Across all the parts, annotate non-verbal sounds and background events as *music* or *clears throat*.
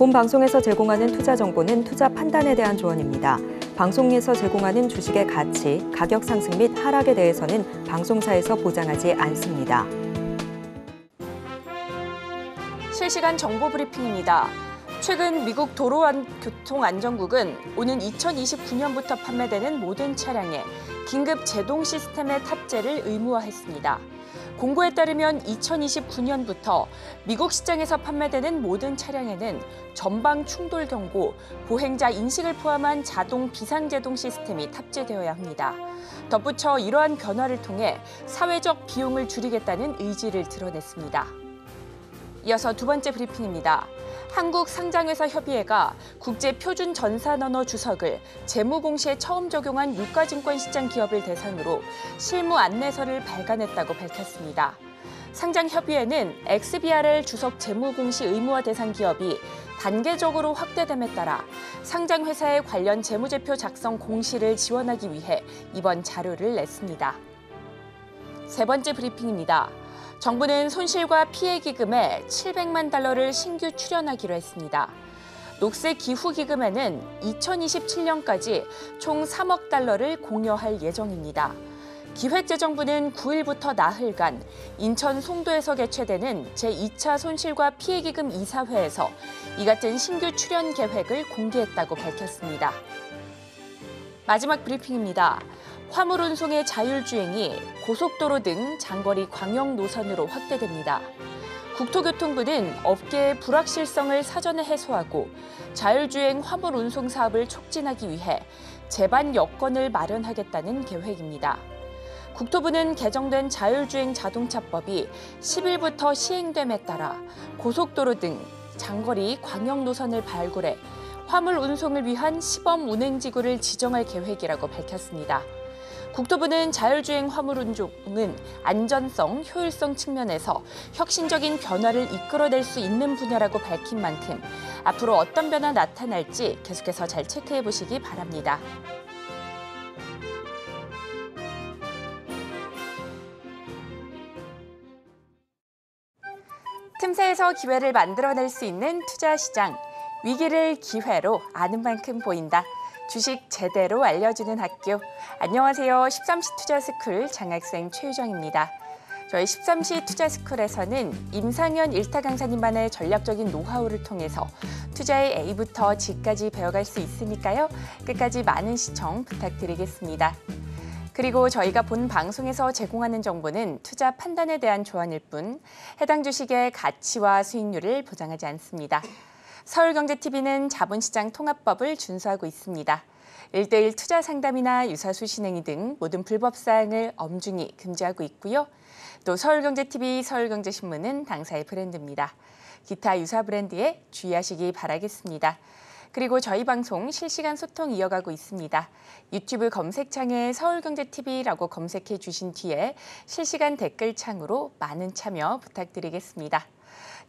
본 방송에서 제공하는 투자 정보는 투자 판단에 대한 조언입니다. 방송에서 제공하는 주식의 가치, 가격 상승 및 하락에 대해서는 방송사에서 보장하지 않습니다. 실시간 정보 브리핑입니다. 최근 미국 도로교통안전국은 오는 2029년부터 판매되는 모든 차량에 긴급 제동 시스템의 탑재를 의무화했습니다. 공고에 따르면 2029년부터 미국 시장에서 판매되는 모든 차량에는 전방 충돌 경고, 보행자 인식을 포함한 자동 비상제동 시스템이 탑재되어야 합니다. 덧붙여 이러한 변화를 통해 사회적 비용을 줄이겠다는 의지를 드러냈습니다. 이어서 두 번째 브리핑입니다. 한국 상장회사 협의회가 국제 표준 전산 언어 주석을 재무 공시에 처음 적용한 유가증권 시장 기업을 대상으로 실무 안내서를 발간했다고 밝혔습니다. 상장협의회는 XBRL 주석 재무 공시 의무화 대상 기업이 단계적으로 확대됨에 따라 상장회사의 관련 재무제표 작성 공시를 지원하기 위해 이번 자료를 냈습니다. 세 번째 브리핑입니다. 정부는 손실과 피해 기금에 700만 달러를 신규 출연하기로 했습니다. 녹색 기후 기금에는 2027년까지 총 3억 달러를 공여할 예정입니다. 기획재정부는 9일부터 나흘간 인천 송도에서 개최되는 제2차 손실과 피해기금 이사회에서 이 같은 신규 출연 계획을 공개했다고 밝혔습니다. 마지막 브리핑입니다. 화물운송의 자율주행이 고속도로 등 장거리 광역 노선으로 확대됩니다. 국토교통부는 업계의 불확실성을 사전에 해소하고 자율주행 화물운송 사업을 촉진하기 위해 제반 여건을 마련하겠다는 계획입니다. 국토부는 개정된 자율주행 자동차법이 10일부터 시행됨에 따라 고속도로 등 장거리 광역 노선을 발굴해 화물 운송을 위한 시범 운행 지구를 지정할 계획이라고 밝혔습니다. 국토부는 자율주행 화물운송은 안전성, 효율성 측면에서 혁신적인 변화를 이끌어낼 수 있는 분야라고 밝힌 만큼 앞으로 어떤 변화 나타날지 계속해서 잘 체크해 보시기 바랍니다. 틈새에서 기회를 만들어낼 수 있는 투자 시장. 위기를 기회로 아는 만큼 보인다. 주식 제대로 알려주는 학교. 안녕하세요. 13시 투자스쿨 장학생 최유정입니다. 저희 13시 투자스쿨에서는 임상현 일타 강사님만의 전략적인 노하우를 통해서 투자의 A부터 G까지 배워갈 수 있으니까요. 끝까지 많은 시청 부탁드리겠습니다. 그리고 저희가 본 방송에서 제공하는 정보는 투자 판단에 대한 조언일 뿐 해당 주식의 가치와 수익률을 보장하지 않습니다. 서울경제TV는 자본시장 통합법을 준수하고 있습니다. 일대일 투자 상담이나 유사 수신행위 등 모든 불법 사항을 엄중히 금지하고 있고요. 또 서울경제TV, 서울경제신문은 당사의 브랜드입니다. 기타 유사 브랜드에 주의하시기 바라겠습니다. 그리고 저희 방송 실시간 소통 이어가고 있습니다. 유튜브 검색창에 서울경제TV라고 검색해 주신 뒤에 실시간 댓글창으로 많은 참여 부탁드리겠습니다.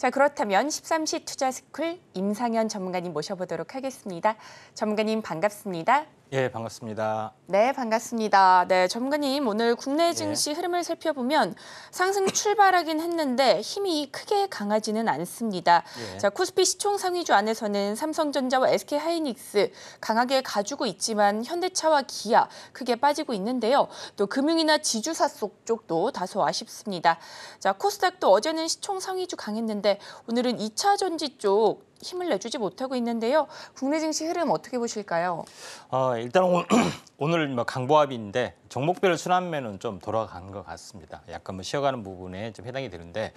자, 그렇다면 13시 투자스쿨 임상현 전문가님 모셔보도록 하겠습니다. 전문가님 반갑습니다. 예, 반갑습니다. 네, 반갑습니다. 네, 전문님 오늘 국내 예. 증시 예. 흐름을 살펴보면 상승 출발하긴 했는데 힘이 크게 강하지는 않습니다. 예. 자, 코스피 시총 상위주 안에서는 삼성전자와 SK하이닉스 강하게 가지고 있지만 현대차와 기아 크게 빠지고 있는데요. 또 금융이나 지주사 속 쪽도 다소 아쉽습니다. 자, 코스닥도 어제는 시총 상위주 강했는데 오늘은 2차전지쪽 힘을 내주지 못하고 있는데요. 국내 증시 흐름 어떻게 보실까요? 어, 일단 오늘, *clears throat* 오늘 뭐 강보합인데 종목별 순환매는 좀 돌아간 것 같습니다. 약간 뭐 쉬어가는 부분에 좀 해당이 되는데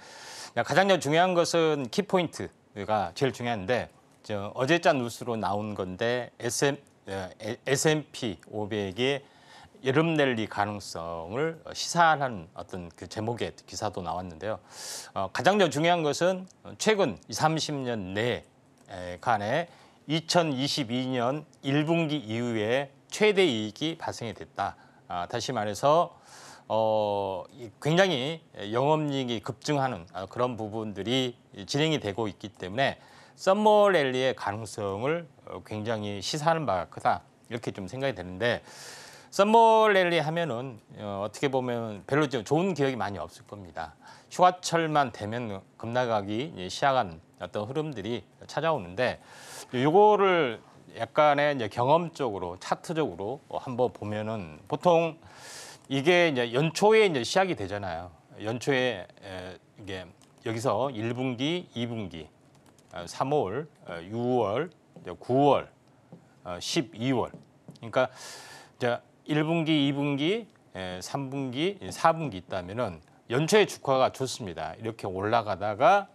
가장 중요한 것은 키포인트가 제일 중요한데 저 어제자 뉴스로 나온 건데 SM, S&P 500이 여름 랠리 가능성을 시사하는 어떤 그 제목의 기사도 나왔는데요. 어, 가장 중요한 것은 최근 20, 30년 내에 간에 2022년 1분기 이후에 최대 이익이 발생이 됐다. 아, 다시 말해서 어, 굉장히 영업이익이 급증하는 아, 그런 부분들이 진행이 되고 있기 때문에 썸머랠리의 가능성을 어, 굉장히 시사하는 바가 크다 이렇게 좀 생각이 되는데 썸머랠리 하면은 어, 어떻게 보면 별로 좀 좋은 기억이 많이 없을 겁니다. 휴가철만 되면 급락하기 시작한 어떤 흐름들이 찾아오는데 이거를 약간의 이제 경험적으로 차트적으로 한번 보면은 보통 이게 이제 연초에 이제 시작이 되잖아요. 연초에 이게 여기서 1분기, 2분기, 3월, 어, 6월, 어, 9월, 12월. 어, 그러니까 이제 1분기, 2분기, 3분기, 4분기 있다면은 연초에 주가가 좋습니다. 이렇게 올라가다가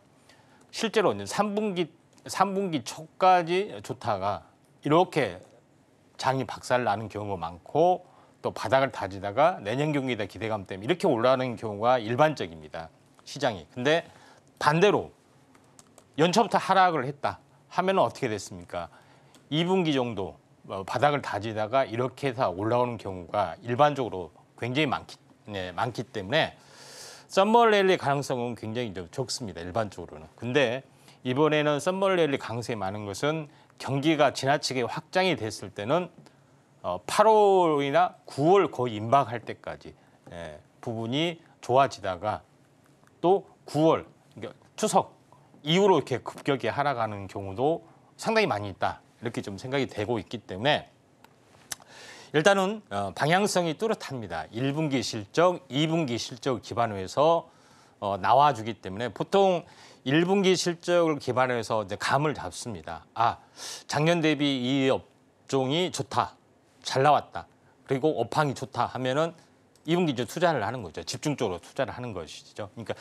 실제로는 3분기 3분기 초까지 좋다가 이렇게 장이 박살 나는 경우가 많고 또 바닥을 다지다가 내년 경기다 기대감 때문에 이렇게 올라가는 경우가 일반적입니다. 시장이. 근데 반대로 연초부터 하락을 했다 하면 어떻게 됐습니까? 2분기 정도 어, 바닥을 다지다가 이렇게 해서 올라오는 경우가 일반적으로 굉장히 많기, 네, 많기 때문에 썸머랠리 가능성은 굉장히 좀 적습니다. 일반적으로는. 근데 이번에는 썸머랠리 강세에 많은 것은 경기가 지나치게 확장이 됐을 때는 8월이나 어, 9월 거의 임박할 때까지 예, 부분이 좋아지다가 또 9월 그러니까 추석 이후로 이렇게 급격히 하락하는 경우도 상당히 많이 있다 이렇게 좀 생각이 되고 있기 때문에 일단은 어, 방향성이 뚜렷합니다. 1분기 실적, 2분기 실적 기반으로 해서 어, 나와주기 때문에 보통 1분기 실적을 기반으로 해서 이제 감을 잡습니다. 아, 작년 대비 이 업종이 좋다, 잘 나왔다, 그리고 업황이 좋다 하면은 2분기 이제 투자를 하는 거죠. 집중적으로 투자를 하는 것이죠. 그러니까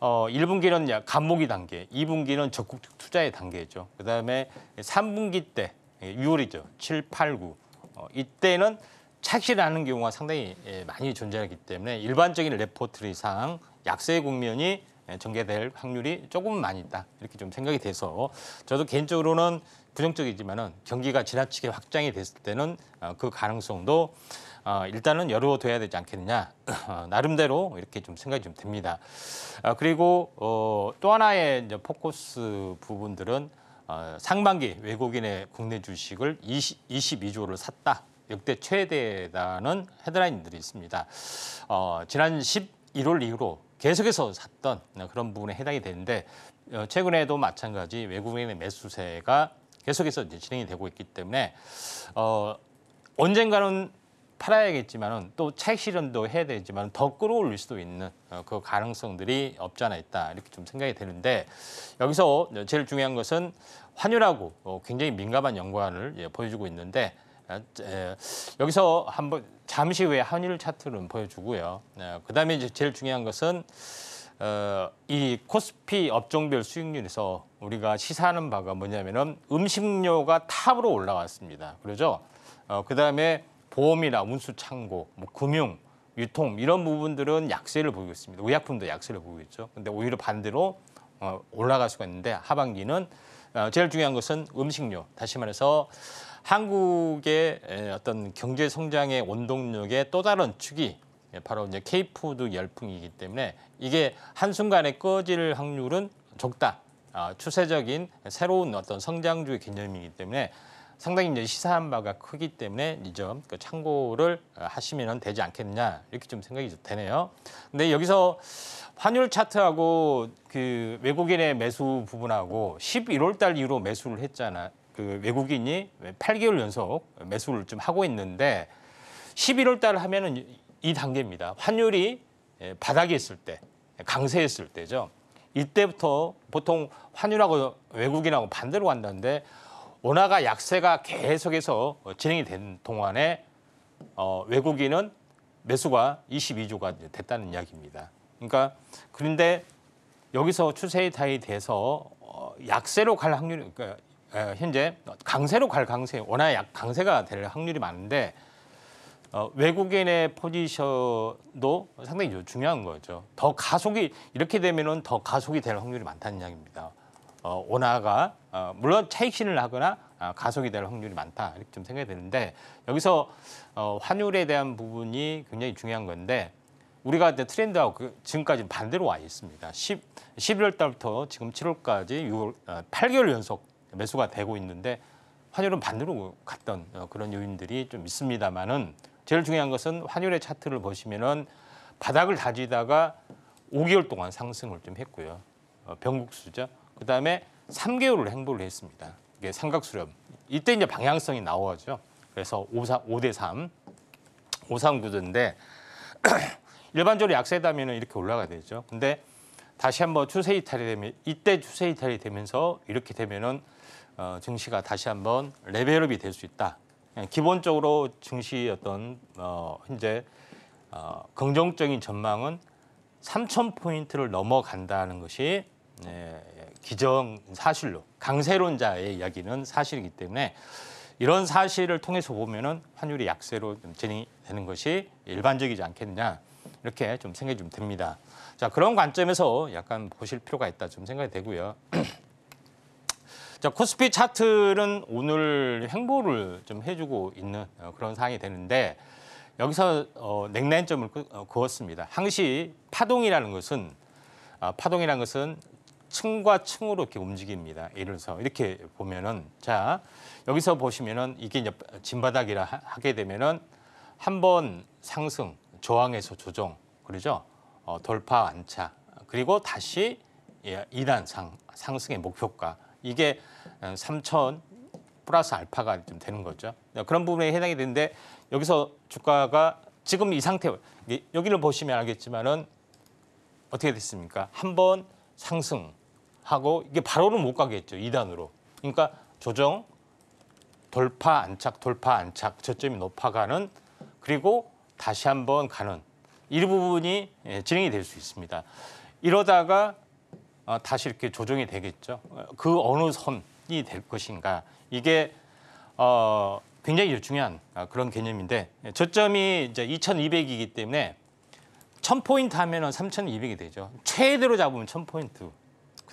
어 1분기는 간목이 단계, 2분기는 적극적 투자의 단계죠. 그다음에 3분기 때 6월이죠. 7, 8, 9. 어, 이때는 착실하는 경우가 상당히 예, 많이 존재하기 때문에 일반적인 레포트리상 약세 국면이 예, 전개될 확률이 조금 많이 있다 이렇게 좀 생각이 돼서 저도 개인적으로는 부정적이지만 은 경기가 지나치게 확장이 됐을 때는 어, 그 가능성도 어, 일단은 열어둬야 되지 않겠느냐 *laughs* 어, 나름대로 이렇게 좀 생각이 좀 됩니다 어, 그리고 어, 또 하나의 포커스 부분들은 어, 상반기 외국인의 국내 주식을 20, 22조를 샀다. 역대 최대라는 헤드라인들이 있습니다. 어, 지난 11월 이후로 계속해서 샀던 그런 부분에 해당이 되는데 어, 최근에도 마찬가지 외국인의 매수세가 계속해서 진행이 되고 있기 때문에 어, 언젠가는 팔아야겠지만 은 또책 실현도 해야 되지만 더 끌어올릴 수도 있는 어, 그 가능성들이 없지 않아 있다 이렇게 좀 생각이 되는데 여기서 제일 중요한 것은 환율하고 어, 굉장히 민감한 연관을 예, 보여주고 있는데 어, 여기서 한번 잠시 후에 환율 차트를 보여주고요. 네, 그다음에 이제 제일 중요한 것은 이 코스피 업종별 수익률에서 우리가 시사하는 바가 뭐냐면은 음식료가 탑으로 올라왔습니다. 그러죠? 그 다음에 보험이나 운수창고, 뭐 금융, 유통 이런 부분들은 약세를 보이고 있습니다. 의약품도 약세를 보이고 있죠. 근데 오히려 반대로 어, 올라갈 수가 있는데 하반기는 어, 제일 중요한 것은 음식료. 다시 말해서 한국의 에, 어떤 경제 성장의 원동력의 또 다른 축이 바로 이제 케이푸드 열풍이기 때문에 이게 한순간에 꺼질 확률은 적다. 아, 추세적인 새로운 어떤 성장주의 개념이기 때문에 상당히 이제 시사한 바가 크기 때문에 이점 그 참고를 어, 하시면 되지 않겠느냐 이렇게 좀 생각이 되네요. 근데 여기서 환율 차트하고 그 외국인의 매수 부분하고 11월 달 이후로 매수를 했잖아. 그 외국인이 8개월 연속 매수를 좀 하고 있는데 11월 달 하면은 이 단계입니다. 환율이 예, 바닥에 있을 때, 강세했을 때죠. 이때부터 보통 환율하고 외국인하고 반대로 간다는데 원화가 약세가 계속해서 진행이 된 동안에 어, 외국인은 매수가 22조가 됐다는 이야기입니다. 그러니까 그런데 여기서 추세에 타이 돼서 어, 약세로 갈 확률이 그러니까 예, 현재 강세로 갈 강세 원화 약 강세가 될 확률이 많은데 어, 외국인의 포지션도 상당히 중요한 거죠. 더 가속이 이렇게 되면은 더 가속이 될 확률이 많다는 이야기입니다. 어, 원화가 어, 물론 체익신을 하거나 어, 가속이 될 확률이 많다 이렇게 좀 생각이 되는데 여기서 어, 환율에 대한 부분이 굉장히 중요한 건데 우리가 이제 트렌드하고 그, 지금까지 반대로 와 있습니다. 10, 11월 달부터 지금 7월까지 6월, 어, 8개월 연속 매수가 되고 있는데 환율은 반대로 갔던 어, 그런 요인들이 좀 있습니다만은 제일 중요한 것은 환율의 차트를 보시면은 바닥을 다지다가 5개월 동안 상승을 좀 했고요. 어, 병국수죠. 그다음에 3개월을 행보를 했습니다. 이게 삼각 수렴. 이때 이제 방향성이 나오죠. 그래서 5대 3, 5 3 구조인데 일반적으로 약세다면 이렇게 올라가야 되죠. 근데 다시 한번 추세 이탈이 되면 이때 추세 이탈이 되면서 이렇게 되면은 어, 증시가 다시 한번 레벨업이 될 수 있다. 기본적으로 증시 어떤 어, 현재 어, 긍정적인 전망은 3,000 포인트를 넘어간다는 것이 예, 기정 사실로 강세론자의 이야기는 사실이기 때문에 이런 사실을 통해서 보면은 환율이 약세로 진행이 되는 것이 일반적이지 않겠느냐 이렇게 좀 생각이 좀 듭니다. 자 그런 관점에서 약간 보실 필요가 있다 좀 생각이 되고요. *clears throat* 자 코스피 차트는 오늘 행보를 좀 해주고 있는 어, 그런 상황이 되는데 여기서 어, 냉난점을 어, 그, 었습니다 항시 파동이라는 것은 아, 파동이라는 것은 층과 층으로 이렇게 움직입니다. 예를 들어서 이렇게 보면은 자 여기서 보시면은 이게 이제 진바닥이라 하게 되면은 한 번 상승, 저항에서 조정, 그러죠? 어, 돌파 안착, 그리고 다시 예, 2단 상, 상승의 목표가 이게 3천 어, 플러스 알파가 좀 되는 거죠. 네, 그런 부분에 해당이 되는데 여기서 주가가 지금 이 상태, 여기를 보시면 알겠지만은 어떻게 됐습니까? 한 번 상승, 하고 이게 바로는 못 가겠죠. 2단으로. 그러니까 조정, 돌파, 안착, 돌파, 안착, 저점이 높아가는 그리고 다시 한번 가는 이 부분이 예, 진행이 될 수 있습니다. 이러다가 어, 다시 이렇게 조정이 되겠죠. 어, 그 어느 선이 될 것인가. 이게 어, 굉장히 중요한 아, 그런 개념인데 예, 저점이 이제 2,200이기 때문에 1,000포인트 하면 은 3,200이 되죠. 최대로 잡으면 1,000포인트.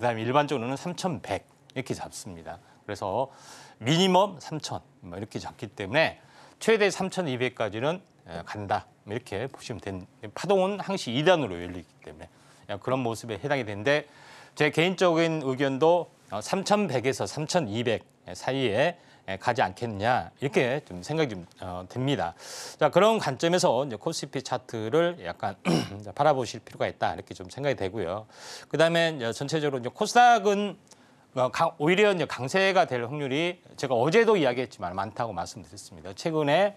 그다음에 일반적으로는 3,100 이렇게 잡습니다. 그래서 미니멈 3,000뭐 이렇게 잡기 때문에 최대 3,200까지는 간다 뭐 이렇게 보시면 된 파동은 항시 2단으로 열리기 때문에 예, 그런 모습에 해당이 되는데 제 개인적인 의견도 3,100에서 어, 3,200 예, 사이에 예, 가지 않겠느냐 이렇게 좀 생각이 좀 어, 듭니다. 자 그런 관점에서 이제 코스피 차트를 약간 *clears throat* 바라보실 필요가 있다 이렇게 좀 생각이 되고요. 그다음에 이제 전체적으로 이제 코스닥은 어, 오히려 이제 강세가 될 확률이 제가 어제도 이야기했지만 많다고 말씀드렸습니다. 최근에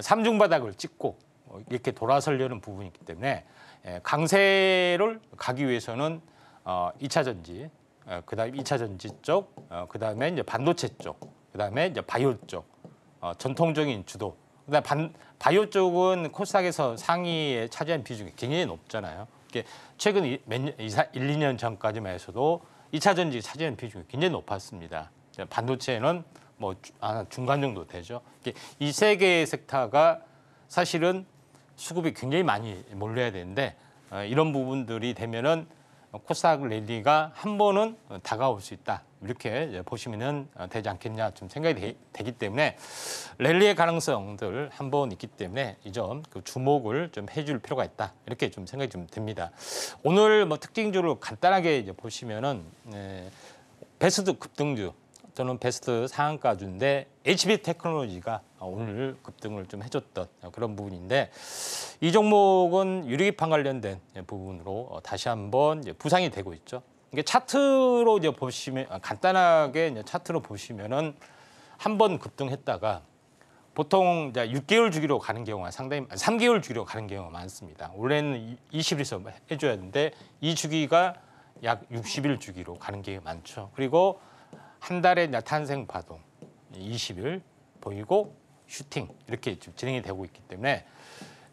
삼중 바닥을 찍고 이렇게 돌아서려는 부분이기 때문에 예, 강세를 가기 위해서는 어, 이차 전지, 어, 그다음 이차 전지 쪽, 그다음에 이제 반도체 쪽 그다음에 이제 바이오 쪽 어, 전통적인 주도. 그다음 반, 바이오 쪽은 코스닥에서 상위에 차지한 비중이 굉장히 높잖아요. 최근 1, 2년 전까지만 해서도 이차 전지 차지한 비중이 굉장히 높았습니다. 반도체는 뭐 중간 정도 되죠. 이 세 개의 섹터가 사실은 수급이 굉장히 많이 몰려야 되는데 어, 이런 부분들이 되면은 어, 코스닥 랠리가 한 번은 어, 다가올 수 있다. 이렇게 보시면 어, 되지 않겠냐 좀 생각이 되, 기 때문에 랠리의 가능성들 한 번 있기 때문에 이점 그 주목을 좀 해줄 필요가 있다. 이렇게 좀 생각이 좀 듭니다. 오늘 뭐특징주로 간단하게 이제 보시면은 에, 네, 베스트 급등주 저는 베스트 상한가주인데 HB 테크놀로지가 아, 오늘 급등을 좀 해줬던 그런 부분인데 이 종목은 유리기판 관련된 예, 부분으로 어, 다시 한번 부상이 되고 있죠. 이게 차트로 이제 보시면 아, 간단하게 차트로 보시면은 한 번 급등했다가 보통 6개월 주기로 가는 경우가 상당히 3개월 주기로 가는 경우가 많습니다. 원래는 2 0일에서 뭐 해줘야 되는데 이 주기가 약 60일 주기로 가는 게 많죠. 그리고 한 달에 탄생 파동 20일 보이고 슈팅 이렇게 지금 진행이 되고 있기 때문에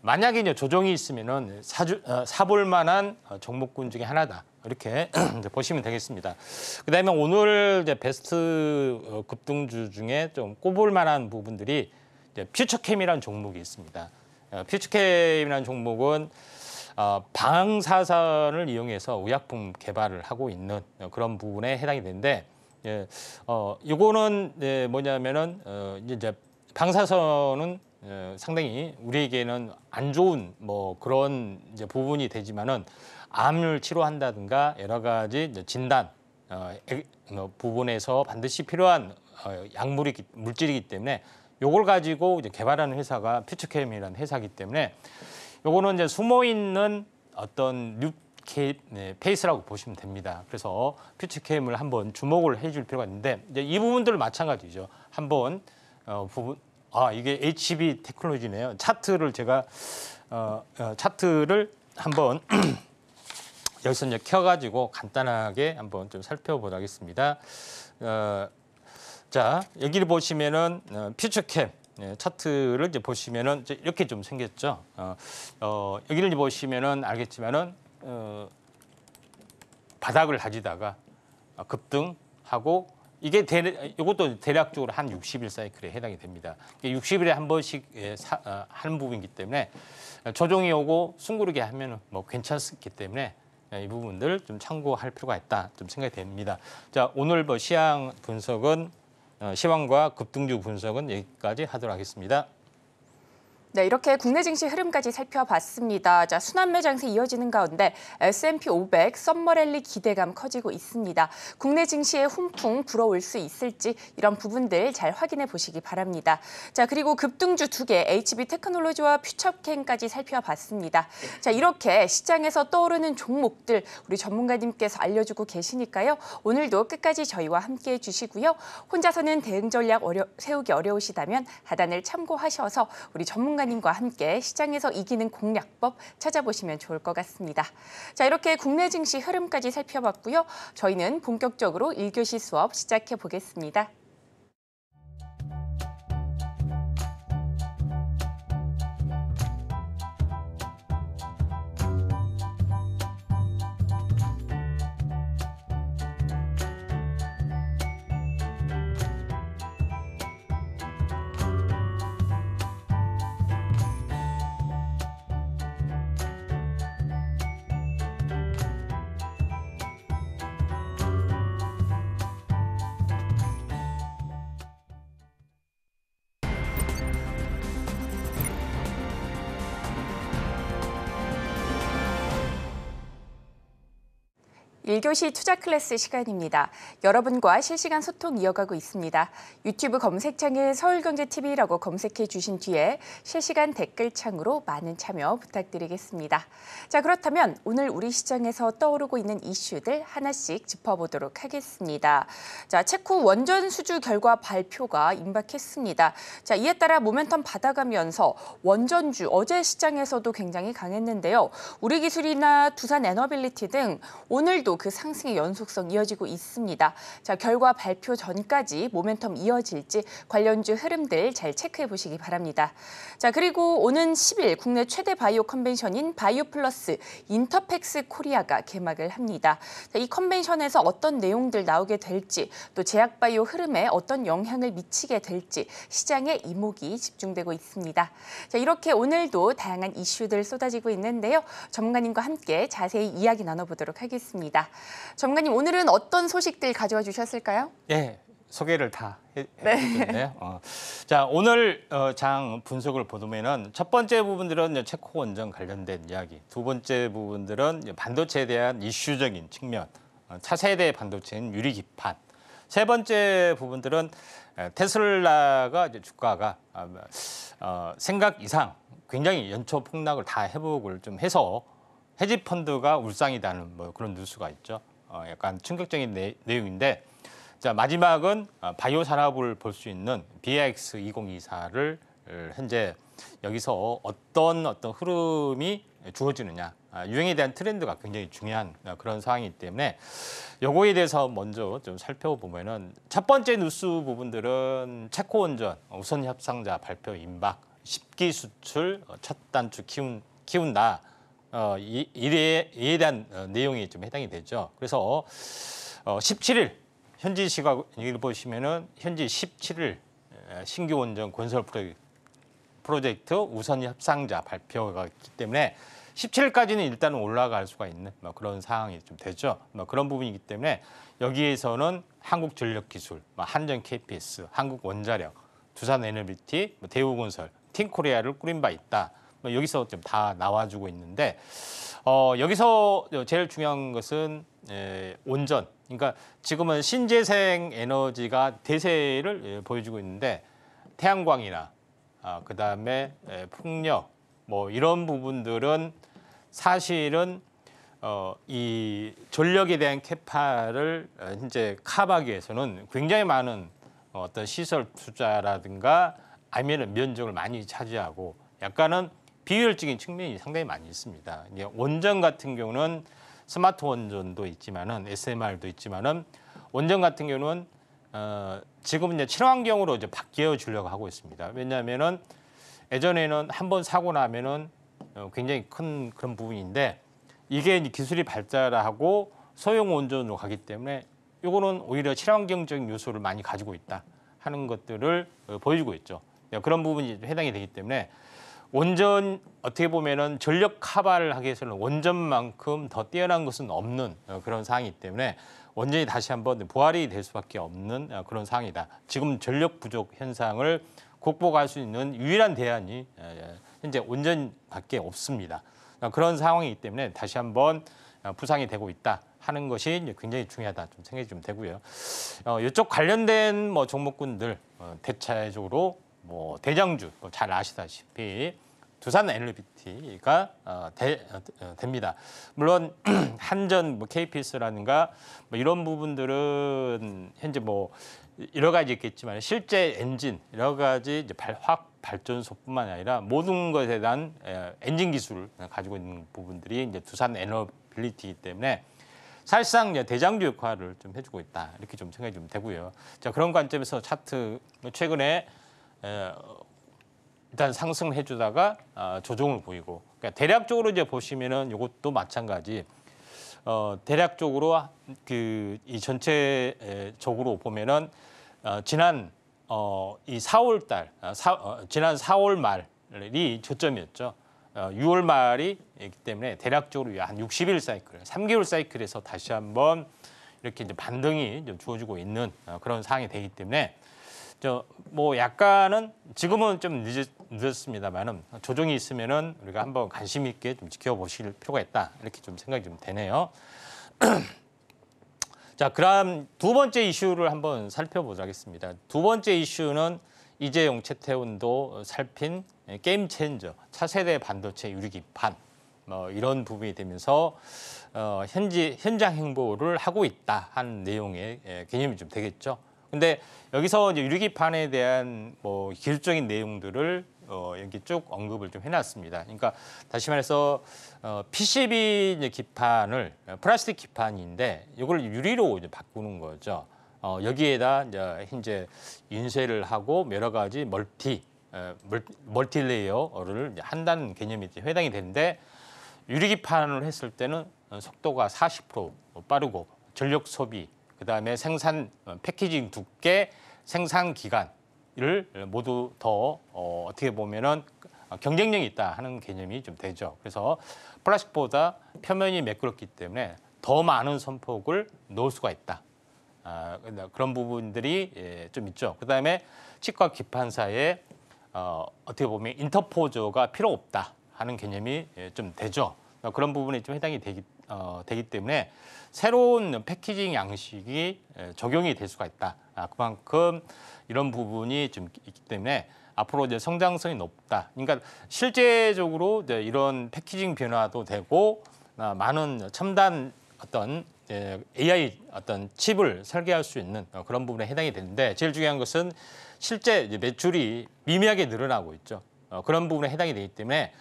만약에 이제 조정이 있으면은 사주, 어, 사볼 만한 어, 종목군 중에 하나다 이렇게 *clears throat* 보시면 되겠습니다. 그다음에 오늘 이제 베스트 어, 급등주 중에 좀 꼽을 만한 부분들이 이제 퓨처캠이라는 종목이 있습니다. 어, 퓨처캠이라는 종목은 어, 방사선을 이용해서 의약품 개발을 하고 있는 어, 그런 부분에 해당이 되는데 예, 어, 이거는 예, 뭐냐면은 어, 이제 방사선은 예, 상당히 우리에게는 안 좋은 뭐 그런 이제 부분이 되지만은 암을 치료한다든가 여러 가지 진단 어, 뭐 부분에서 반드시 필요한 어, 약물이 물질이기 때문에 요걸 가지고 이제 개발하는 회사가 퓨처케미라는 회사기 때문에 요거는 이제 숨어 있는 어떤 뉴 케, 네, 페이스라고 보시면 됩니다. 그래서 퓨처케임을 한번 주목을 해 줄 필요가 있는데 이제 이 부분들 마찬가지죠. 한번 어, 부분 아 이게 HB 테크놀로지네요. 차트를 제가 어, 어 차트를 한번 *clears throat* 여기서 이제 켜가지고 간단하게 한번 좀살펴보겠습니다 어, 자 여기를 보시면은 어, 퓨처캠 예, 차트를 이제 보시면은 이제 이렇게 좀 생겼죠. 어, 어, 여기를 보시면은 알겠지만은 어, 바닥을 다지다가 어, 급등하고 이게 대, 이것도 대략적으로 한 60일 사이클에 해당이 됩니다. 60일에 한 번씩 예, 사, 어, 하는 부분이기 때문에 조정이 오고 숭구르게 하면 뭐 괜찮기 때문에 예, 이 부분들 좀 참고할 필요가 있다 좀 생각이 됩니다. 자 오늘 뭐 시향 분석은 어, 시황과 급등주 분석은 여기까지 하도록 하겠습니다. 네, 이렇게 국내 증시 흐름까지 살펴봤습니다. 자, 순환 매장세 이어지는 가운데 S&P 500 썸머랠리 기대감 커지고 있습니다. 국내 증시의 훈풍 불어올 수 있을지 이런 부분들 잘 확인해 보시기 바랍니다. 자, 그리고 급등주 두 개 HB 테크놀로지와 퓨처캔까지 살펴봤습니다. 자, 이렇게 시장에서 떠오르는 종목들 우리 전문가님께서 알려주고 계시니까요. 오늘도 끝까지 저희와 함께 해주시고요. 혼자서는 대응 전략 어려, 세우기 어려우시다면 하단을 참고하셔서 우리 전문가 님께서 평론가님과 함께 시장에서 이기는 공략법 찾아보시면 좋을 것 같습니다. 자, 이렇게 국내 증시 흐름까지 살펴봤고요. 저희는 본격적으로 1교시 수업 시작해 보겠습니다. 1교시 투자 클래스 시간입니다. 여러분과 실시간 소통 이어가고 있습니다. 유튜브 검색창에 서울경제TV라고 검색해 주신 뒤에 실시간 댓글창으로 많은 참여 부탁드리겠습니다. 자, 그렇다면 오늘 우리 시장에서 떠오르고 있는 이슈들 하나씩 짚어보도록 하겠습니다. 자, 체코 원전 수주 결과 발표가 임박했습니다. 자, 이에 따라 모멘텀 받아가면서 원전주 어제 시장에서도 굉장히 강했는데요. 우리 기술이나 두산 에너빌리티 등 오늘도 그 상승의 연속성 이어지고 있습니다. 자, 결과 발표 전까지 모멘텀 이어질지 관련주 흐름들 잘 체크해 보시기 바랍니다. 자, 그리고 오는 10일 국내 최대 바이오 컨벤션인 바이오 플러스 인터펙스 코리아가 개막을 합니다. 자, 이 컨벤션에서 어떤 내용들 나오게 될지 또 제약 바이오 흐름에 어떤 영향을 미치게 될지 시장의 이목이 집중되고 있습니다. 자, 이렇게 오늘도 다양한 이슈들 쏟아지고 있는데요. 전문가님과 함께 자세히 이야기 나눠보도록 하겠습니다. 전문가님 오늘은 어떤 소식들 가져와 주셨을까요? 예, 소개를 다 해, 네. 해드렸네요. 네. 어. 자 오늘 어, 장 분석을 보면은 첫 번째 부분들은 체코 원전 관련된 이야기, 두 번째 부분들은 반도체에 대한 이슈적인 측면, 어, 차세대 반도체인 유리 기판. 세 번째 부분들은 테슬라가 주가가 아, 어, 생각 이상 굉장히 연초 폭락을 다 회복을 좀 해서 헤지 펀드가 울상이다는 뭐 그런 뉴스가 있죠. 어, 약간 충격적인 내, 내용인데 자 마지막은 어, 바이오 산업을 볼 수 있는 BIX 2024를 현재 여기서 어떤 어떤 흐름이 주어지느냐 아, 유행에 대한 트렌드가 굉장히 중요한 어, 그런 상황이기 때문에 요거에 대해서 먼저 좀 살펴보면은 첫 번째 뉴스 부분들은 체코 원전 우선 협상자 발표 임박 10기 수출 어, 첫 단추 키운, 키운다 어, 이, 일에, 에 대한 어, 내용이 좀 해당이 되죠. 그래서 어, 17일 현지 시각을 여 보시면은 현지 17일 신규 원전 건설 프로젝트, 프로젝트 우선 협상자 발표가 있기 때문에 17일까지는 일단은 올라갈 수가 있는 뭐 그런 상황이 좀 되죠. 뭐 그런 부분이기 때문에 여기에서는 한국전력기술, 뭐 한전 KPS, 한국원자력, 두산에너비티, 뭐 대우건설, 팀코리아를 꾸린 바 있다. 뭐 여기서 좀 다 나와주고 있는데 어, 여기서 제일 중요한 것은 예, 온전. 그러니까 지금은 신재생 에너지가 대세를 예, 보여주고 있는데 태양광이나 아, 그다음에 예, 풍력 뭐 이런 부분들은 사실은 어, 이 전력에 대한 캐파를 이제 카바기 위해서는 굉장히 많은 어떤 시설 투자라든가 아니면 면적을 많이 차지하고 약간은 비효율적인 측면이 상당히 많이 있습니다. 이제 원전 같은 경우는 스마트 원전도 있지만은 SMR도 있지만은 원전 같은 경우는 어, 지금 이제 친환경으로 이제 바뀌어 주려고 하고 있습니다. 왜냐하면은 예전에는 한 번 사고 나면은 어, 굉장히 큰 그런 부분인데 이게 기술이 발달하고 소형 원전으로 가기 때문에 이거는 오히려 친환경적인 요소를 많이 가지고 있다 하는 것들을 어, 보여주고 있죠. 그러니까 그런 부분이 해당이 되기 때문에 원전 어떻게 보면은 전력 카바를 하기 위해서는 원전만큼 더 뛰어난 것은 없는 어, 그런 상황이기 때문에 원전이 다시 한번 부활이 될 수밖에 없는 어, 그런 상황이다. 지금 전력 부족 현상을 극복할 수 있는 유일한 대안이 어, 예, 현재 원전밖에 없습니다. 그런 상황이기 때문에 다시 한번 부상이 되고 있다 하는 것이 굉장히 중요하다 좀 생각이 좀 되고요. 이쪽 관련된 뭐 종목군들 대체적으로 뭐 대장주 잘 아시다시피 두산 엘 l b 티가 어, 대, 어, 어 됩니다. 물론 *clears throat* 한전, 뭐 KPS라든가 뭐 이런 부분들은 현재 뭐 여러 가지 있겠지만 실제 엔진 여러 가지 이제 발확 발전소뿐만 아니라 모든 것에 대한 에, 엔진 기술을 가지고 있는 부분들이 이제 두산 엘리빌리티이기 때문에 사실상 이제 대장주 역할을 좀 해주고 있다 이렇게 좀 생각이 좀 되고요. 자 그런 관점에서 차트 최근에 예, 일단 상승해 주다가 아, 조정을 보이고 그러니까 대략적으로 이제 보시면은 이것도 마찬가지 어, 대략적으로 그 이 전체적으로 보면은 어, 지난 어, 이 4월 달 아, 사, 어, 지난 4월 말이 저점이었죠. 어, 6월 말이기 때문에 대략적으로 한 60일 사이클, 3개월 사이클에서 다시 한번 이렇게 이제 반등이 좀 주어지고 있는 어, 그런 상황이 되기 때문에 저뭐 약간은 지금은 좀 늦었, 늦었습니다만은 조정이 있으면은 우리가 한번 관심 있게 좀 지켜보실 필요가 있다 이렇게 좀 생각이 좀 되네요. *clears throat* 자 그럼 두 번째 이슈를 한번 살펴보자겠습니다. 두 번째 이슈는 이재용 채태훈도 살핀 게임 체인저 차세대 반도체 유리 기판 뭐 이런 부분이 되면서 어, 현지 현장 행보를 하고 있다 하는 내용의 예, 개념이 좀 되겠죠. 근데 여기서 이제 유리기판에 대한 뭐 기술적인 내용들을 어, 여기 쭉 언급을 좀 해놨습니다. 그러니까 다시 말해서 어, PCB 이제 기판을 어, 플라스틱 기판인데 이걸 유리로 이제 바꾸는 거죠. 어, 여기에다 이제 이제 인쇄를 하고 여러 가지 멀티 에, 어, 멀티 레이어를 한다는 개념이 해당이 되는데 유리 기판을 했을 때는 속도가 40% 뭐 빠르고 전력 소비 그다음에 생산 어, 패키징 두께, 생산 기간을 모두 더 어, 어떻게 보면은 경쟁력이 있다 하는 개념이 좀 되죠. 그래서 플라스틱보다 표면이 매끄럽기 때문에 더 많은 선폭을 넣을 수가 있다. 아, 그런 부분들이 예, 좀 있죠. 그다음에 치과 기판사에 어, 어떻게 보면 인터포저가 필요 없다 하는 개념이 예, 좀 되죠. 그런 부분에 좀 해당이 되기 어, 되기 때문에 새로운 패키징 양식이 적용이 될 수가 있다. 아, 그만큼 이런 부분이 좀 있기 때문에 앞으로 이제 성장성이 높다. 그러니까 실제적으로 이제 이런 패키징 변화도 되고 아, 많은 첨단 어떤 AI 예, 어떤 칩을 설계할 수 있는 어, 그런 부분에 해당이 되는데 제일 중요한 것은 실제 이제 매출이 미미하게 늘어나고 있죠. 어, 그런 부분에 해당이 되기 때문에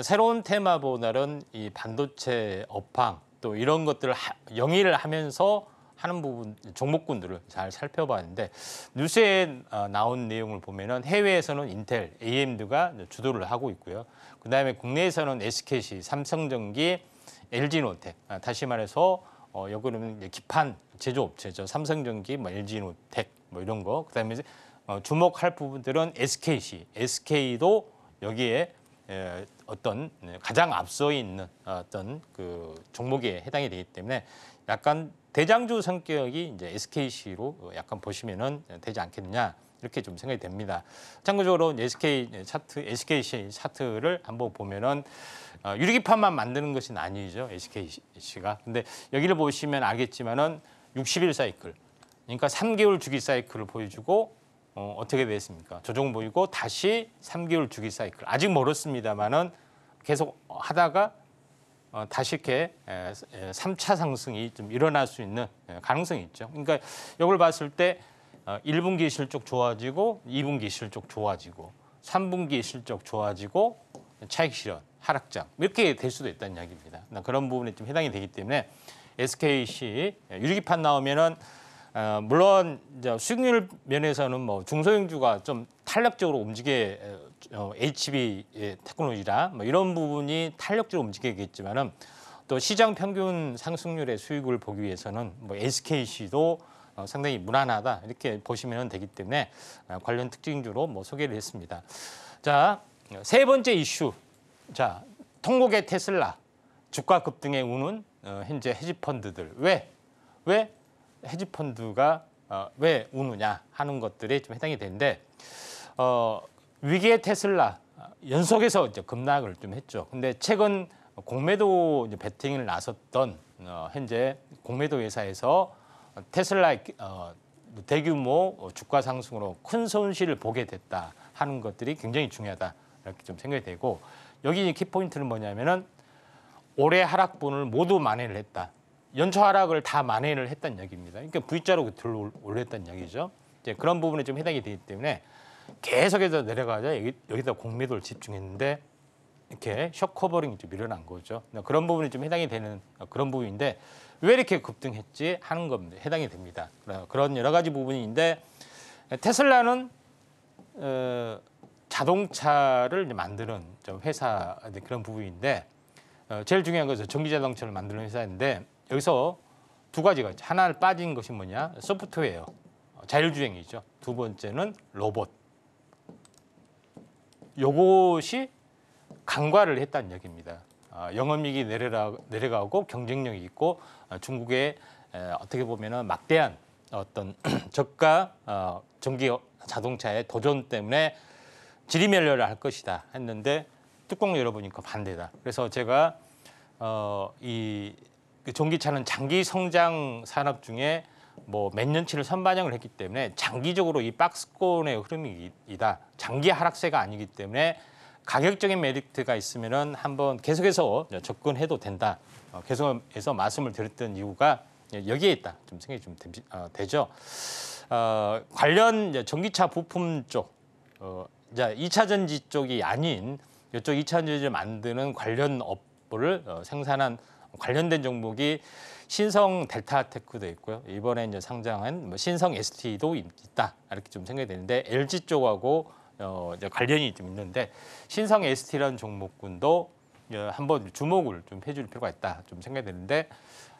새로운 테마 보다는 이 반도체 업황 또 이런 것들을 하, 영위를 하면서 하는 부분 종목군들을 잘 살펴봤는데 뉴스에 어, 나온 내용을 보면은 해외에서는 인텔, AMD가 주도를 하고 있고요. 그다음에 국내에서는 SKC, 삼성전기, LG노텍 아, 다시 말해서 어, 여기는 기판 제조업체죠. 삼성전기, 뭐 LG노텍 뭐 이런 거. 그다음에 어, 주목할 부분들은 SKC, SK도 여기 에, 어떤 네, 가장 앞서 있는 어떤 그 종목에 해당이 되기 때문에 약간 대장주 성격이 이제 SKC로 약간 보시면은 되지 않겠느냐 이렇게 좀 생각이 됩니다. 참고적으로 SK 차트, SKC 차트를 한번 보면은 어, 유리기판만 만드는 것은 아니죠 SKC가. 근데 여기를 보시면 알겠지만은 60일 사이클, 그러니까 3개월 주기 사이클을 보여주고 어, 어떻게 됐습니까? 조정 보이고 다시 3개월 주기 사이클. 아직 멀었습니다만은 계속 하다가 어, 다시 이렇게 에, 에, 3차 상승이 좀 일어날 수 있는 에, 가능성이 있죠. 그러니까 이걸 봤을 때 어, 1분기 실적 좋아지고 2분기 실적 좋아지고 3분기 실적 좋아지고 차익 실현 하락장 뭐 이렇게 될 수도 있다는 이야기입니다. 그런 부분에 좀 해당이 되기 때문에 SKC 유리기판 나오면은 어, 물론 이제 수익률 면에서는 뭐 중소형주가 좀 탄력적으로 움직여 어, 어 HB 예, 테크놀로지라 뭐 이런 부분이 탄력적으로 움직이겠지만은 또 시장 평균 상승률의 수익을 보기 위해서는 뭐 SKC도 어, 상당히 무난하다 이렇게 보시면 되기 때문에 어, 관련 특징주로 뭐 소개를 했습니다. 자, 세 번째 이슈. 자, 통곡의 테슬라 주가 급등에 우는 어, 현재 헤지펀드들 왜? 왜 헤지 펀드가 어, 왜 우느냐 하는 것들이 좀 해당이 되는데 어, 위기의 테슬라 어, 연속해서 이제 급락을 좀 했죠. 근데 최근 공매도 이제 배팅을 나섰던 어, 현재 공매도 회사에서 테슬라의 어, 대규모 주가 상승으로 큰 손실을 보게 됐다 하는 것들이 굉장히 중요하다 이렇게 좀 생각이 되고 여기 키포인트는 뭐냐면은 올해 하락분을 모두 만회를 했다. 연초 하락을 다 만회를 했던 얘기입니다. 그러니까 V자로 들로 올렸던 얘기죠. 이제 그런 부분에 좀 해당이 되기 때문에 계속해서 내려가자 여기, 여기다 공매도를 집중했는데 이렇게 셔커버링이 좀 밀어난 거죠. 네, 그런 부분이 좀 해당이 되는 그런 부분인데 왜 이렇게 급등했지 하는 겁니다. 해당이 됩니다. 그런 여러 가지 부분인데 테슬라는 어, 자동차를 만드는 회사 그런 부분인데 어, 제일 중요한 것은 전기 자동차를 만드는 회사인데 여기서 두 가지가 있죠. 하나 를 빠진 것이 뭐냐? 소프트웨어, 어, 자율주행이죠. 두 번째는 로봇. 요것이 강과를 했다는 얘기입니다. 아, 영업이익이 내려가고 경쟁력이 있고 아, 중국의 어떻게 보면 막대한 어떤 *clears throat* 저가 어, 전기 자동차의 도전 때문에 지리멸렬을 할 것이다 했는데 뚜껑 열어보니까 반대다. 그래서 제가 어, 이그 전기차는 장기 성장 산업 중에 뭐 몇 년치를 선반영을 했기 때문에 장기적으로 이 박스권의 흐름이다. 장기 하락세가 아니기 때문에 가격적인 메리트가 있으면은 한번 계속해서 접근해도 된다. 어, 계속해서 말씀을 드렸던 이유가 여기에 있다. 좀 생각이 좀 되, 어, 되죠. 어, 관련 전기차 부품 쪽, 어, 자 2차 전지 쪽이 아닌 이쪽 2차 전지를 만드는 관련 업를 어, 생산한 관련된 종목이 신성 델타 테크도 있고요. 이번에 이제 상장한 뭐 신성 ST도 있다. 이렇게 좀 생각이 되는데 LG 쪽하고 어, 이제 관련이 좀 있는데 신성 ST라는 종목군도 어, 한번 주목을 좀 해 줄 필요가 있다. 좀 생각이 되는데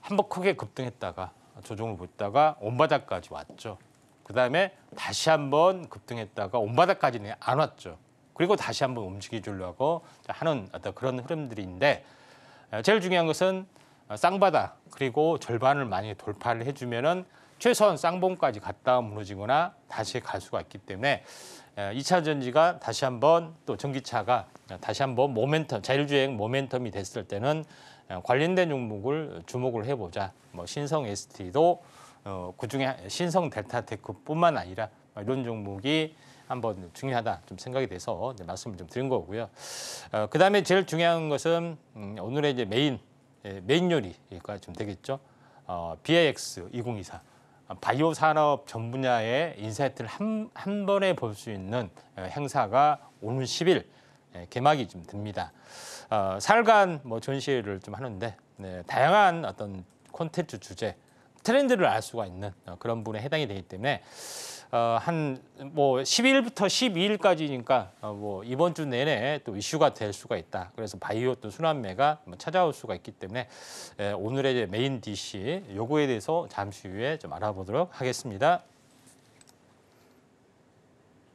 한번 크게 급등했다가 조정을 보다가 온바닥까지 왔죠. 그다음에 다시 한번 급등했다가 온바닥까지는 안 왔죠. 그리고 다시 한번 움직이주려고 하는 어떤 그런 흐름들인데 어, 제일 중요한 것은 어, 쌍바다 그리고 절반을 많이 돌파를 해주면은 최소한 쌍봉까지 갔다 무너지거나 다시 갈 수가 있기 때문에 2차 어, 전지가 다시 한번 또 전기차가 다시 한번 모멘텀 자율주행 모멘텀이 됐을 때는 관련된 종목을 주목을 해보자. 뭐 신성 ST도 그중에 신성 델타테크뿐만 아니라 이런 종목이 한번 중요하다 좀 생각이 돼서 이제 말씀을 좀 드린 거고요. 어, 그 다음에 제일 중요한 것은 음, 오늘의 이제 메인 예, 메인 요리가 좀 되겠죠. 어, BIX 2024 어, 바이오 산업 전 분야의 인사이트를 한, 한 번에 볼 수 있는 어, 행사가 오는 10일 예, 개막이 좀 됩니다. 어, 살간 뭐 전시회를 좀 하는데 네, 다양한 어떤 콘텐츠 주제 트렌드를 알 수가 있는 어, 그런 분에 해당이 되기 때문에 어, 한뭐 10일부터 12일까지니까 어, 뭐 이번 주 내내 또 이슈가 될 수가 있다. 그래서 바이오 또 순환매가 뭐 찾아올 수가 있기 때문에 에, 예, 오늘의 메인 DC 요거에 대해서 잠시 후에 좀 알아보도록 하겠습니다.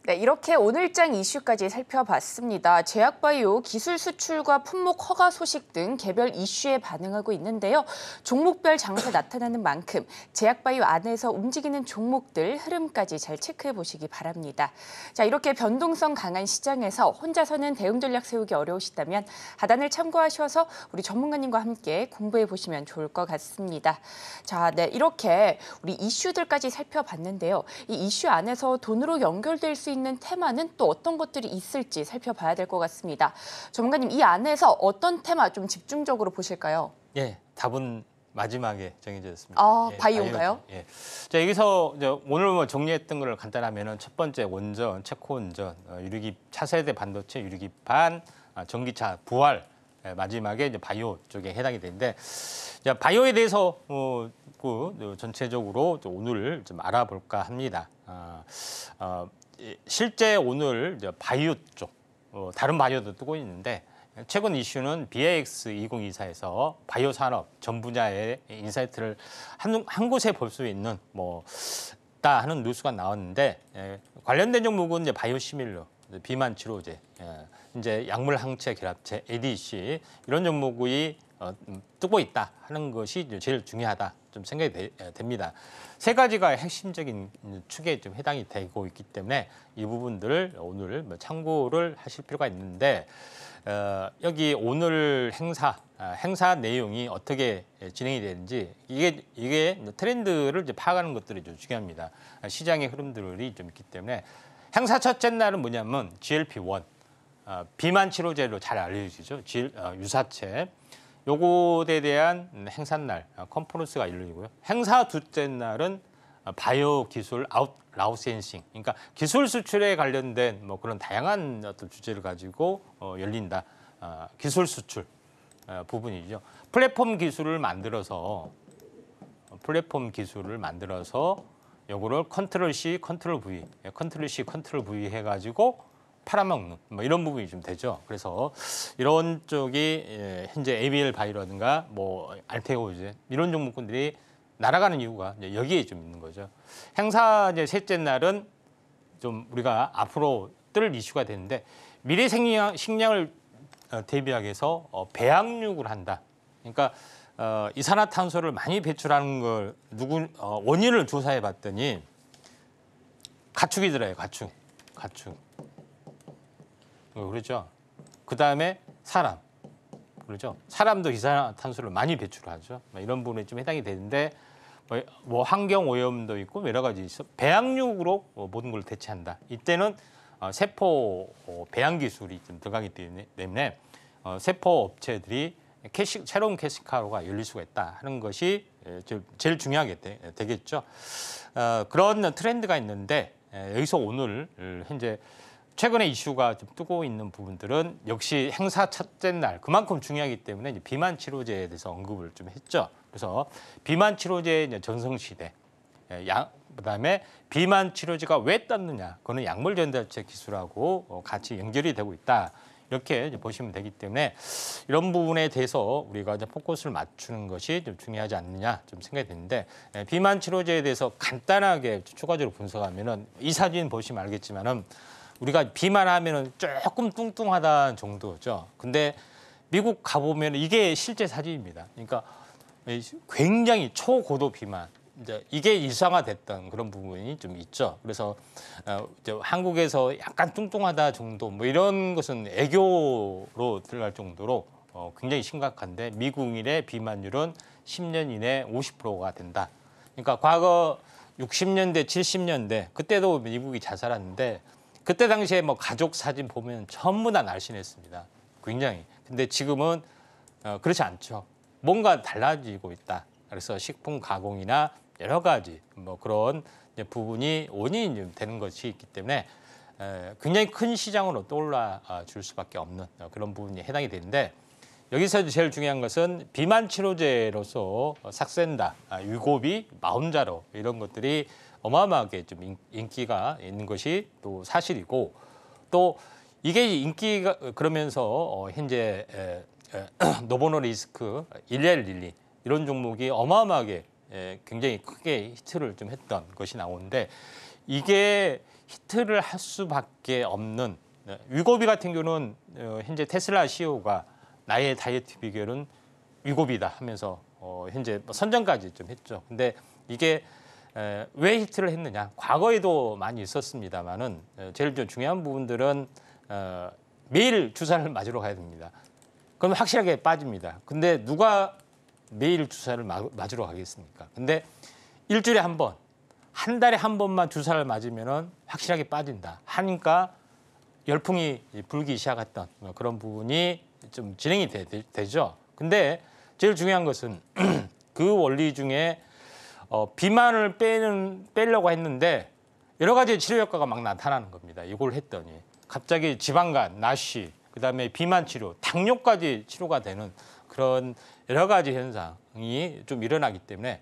네, 이렇게 오늘장 이슈까지 살펴봤습니다. 제약바이오 기술 수출과 품목 허가 소식 등 개별 이슈에 반응하고 있는데요. 종목별 장세 나타나는 만큼 제약바이오 안에서 움직이는 종목들 흐름까지 잘 체크해 보시기 바랍니다. 자, 이렇게 변동성 강한 시장에서 혼자서는 대응 전략 세우기 어려우시다면 하단을 참고하셔서 우리 전문가님과 함께 공부해 보시면 좋을 것 같습니다. 자, 네, 이렇게 우리 이슈들까지 살펴봤는데요. 이 이슈 안에서 돈으로 연결될 수 있는 있는 테마는 또 어떤 것들이 있을지 살펴봐야 될 것 같습니다. 전문가님, 이 안에서 어떤 테마 좀 집중적으로 보실까요? 예, 답은 마지막에 정해졌습니다. 아, 예, 바이오인가요? 예. 자, 여기서 오늘 뭐 정리했던 걸 간단하면 첫 번째 원전, 체코 원전, 어, 유리기 차세대 반도체, 유리기판 아, 전기차 부활, 예, 마지막에 이제 바이오 쪽에 해당이 되는데 자, 바이오에 대해서 뭐 그 전체적으로 오늘 좀 알아볼까 합니다. 아, 어, 실제 오늘 바이오 쪽, 어, 다른 바이오도 뜨고 있는데 최근 이슈는 BAX 2024에서 바이오 산업 전 분야의 인사이트를 한, 한 곳에 볼 수 있는 뭐다 하는 뉴스가 나왔는데 예, 관련된 종목은 이제 바이오 시밀러, 비만 치료제, 예, 이제 약물 항체 결합체 ADC 이런 종목이 어, 음, 뜨고 있다 하는 것이 제일 중요하다 좀 생각이 되, 예, 됩니다. 세 가지가 핵심적인 축에 좀 해당이 되고 있기 때문에 이 부분들을 오늘 뭐 참고를 하실 필요가 있는데 어, 여기 오늘 행사 아, 행사 내용이 어떻게 진행이 되는지 이게 이게 트렌드를 이제 파악하는 것들이 좀 중요합니다. 시장의 흐름들이 좀 있기 때문에 행사 첫째 날은 뭐냐면 GLP-1 어, 비만 치료제로 잘 알려지죠. 어, 유사체 요것에 대한 행사날, 어, 컨퍼런스가 일요이고요 행사 둘째 날은 어, 바이오 기술 아웃 라우센싱 그러니까 기술 수출에 관련된 뭐 그런 다양한 어떤 주제를 가지고 어, 열린다 어, 기술 수출 어, 부분이죠 플랫폼 기술을 만들어서 어, 플랫폼 기술을 만들어서 요거를 컨트롤 C 컨트롤 V 예, 컨트롤 C 컨트롤 V 해가지고 팔아먹는 뭐 이런 부분이 좀 되죠. 그래서 이런 쪽이 예, 현재 ABL 바이라든가 뭐 알테오 이제 이런 종목군들이 날아가는 이유가 이제 여기에 좀 있는 거죠. 행사 이제 셋째 날은 좀 우리가 앞으로 뜰 이슈가 되는데 미래 생량 식량을 어, 대비하기 위해서 어, 배양육을 한다. 그러니까 어, 이산화탄소를 많이 배출하는 걸 누구 어, 원인을 조사해 봤더니 가축이들어요 가축, 가축. 어, 그렇죠. 그 다음에 사람. 그렇죠. 사람도 이산화탄소를 많이 배출하죠. 뭐 이런 부분에 좀 해당이 되는데 뭐, 뭐 환경 오염도 있고 뭐 여러 가지 있어. 배양육으로 어, 모든 걸 대체한다. 이때는 어, 세포 배양 기술이 좀 들어가기 때문에 세포 업체들이 캐시, 새로운 캐시카로가 열릴 수가 있다 하는 것이 제일 중요하게 되겠죠. 그런 트렌드가 있는데 여기서 오늘 현재 최근에 이슈가 좀 뜨고 있는 부분들은 역시 행사 첫째 날 그만큼 중요하기 때문에 이제 비만 치료제에 대해서 언급을 좀 했죠. 그래서 비만 치료제 의 전성시대, 양, 예, 그다음에 비만 치료제가 왜 떴느냐, 그거는 약물 전달체 기술하고 어, 같이 연결이 되고 있다. 이렇게 보시면 되기 때문에 이런 부분에 대해서 우리가 이제 포커스를 맞추는 것이 좀 중요하지 않느냐 좀 생각이 드는데 예, 비만 치료제에 대해서 간단하게 추가적으로 분석하면은 이 사진 보시면 알겠지만은 우리가 비만 하면은 조금 뚱뚱하다는 정도죠. 근데 미국 가보면 이게 실제 사진입니다. 그러니까 굉장히 초고도 비만. 이제 이게 일상화됐던 그런 부분이 좀 있죠. 그래서 어, 이제 한국에서 약간 뚱뚱하다 정도 뭐 이런 것은 애교로 들어갈 정도로 어, 굉장히 심각한데 미국인의 비만율은 10년 이내 50%가 된다. 그러니까 과거 60년대, 70년대 그때도 미국이 자살하는데 그때 당시에 뭐 가족 사진 보면 전부 다 날씬했습니다. 굉장히. 근데 지금은 어, 그렇지 않죠. 뭔가 달라지고 있다. 그래서 식품 가공이나 여러 가지 뭐 그런 이제 부분이 원인이 좀 되는 것이 있기 때문에 에, 굉장히 큰 시장으로 떠올라 아, 줄 수밖에 없는 어, 그런 부분이 해당이 되는데 여기서 제일 중요한 것은 비만 치료제로서 어, 삭센다, 아, 유고비, 마음자로 이런 것들이 어마어마하게 좀 인기가 있는 것이 또 사실이고 또 이게 인기가 그러면서 어 현재 에, 에, *clears throat* 노보노 리스크, 일렐 릴리 이런 종목이 어마어마하게 에, 굉장히 크게 히트를 좀 했던 것이 나오는데 이게 히트를 할 수밖에 없는 위고비 네, 같은 경우는 어, 현재 테슬라 CEO가 나의 다이어트 비결은 위고비다 하면서 어, 현재 뭐 선전까지 좀 했죠. 근데 이게 왜 히트를 했느냐? 과거에도 많이 있었습니다마는 제일 중요한 부분들은 매일 어, 주사를 맞으러 가야 됩니다. 그럼 확실하게 빠집니다. 근데 누가 매일 주사를 맞으러 가겠습니까? 근데 일주일에 한 번, 한 달에 한 번만 주사를 맞으면 확실하게 빠진다. 하니까 열풍이 불기 시작했던 뭐 그런 부분이 좀 진행이 되, 죠 근데 제일 중요한 것은 *clears throat* 그 원리 중에 어, 비만을 빼는, 빼려고 했는데 여러 가지 치료 효과가 막 나타나는 겁니다. 이걸 했더니 갑자기 지방간, 나쉬 그다음에 비만 치료, 당뇨까지 치료가 되는 그런 여러 가지 현상이 좀 일어나기 때문에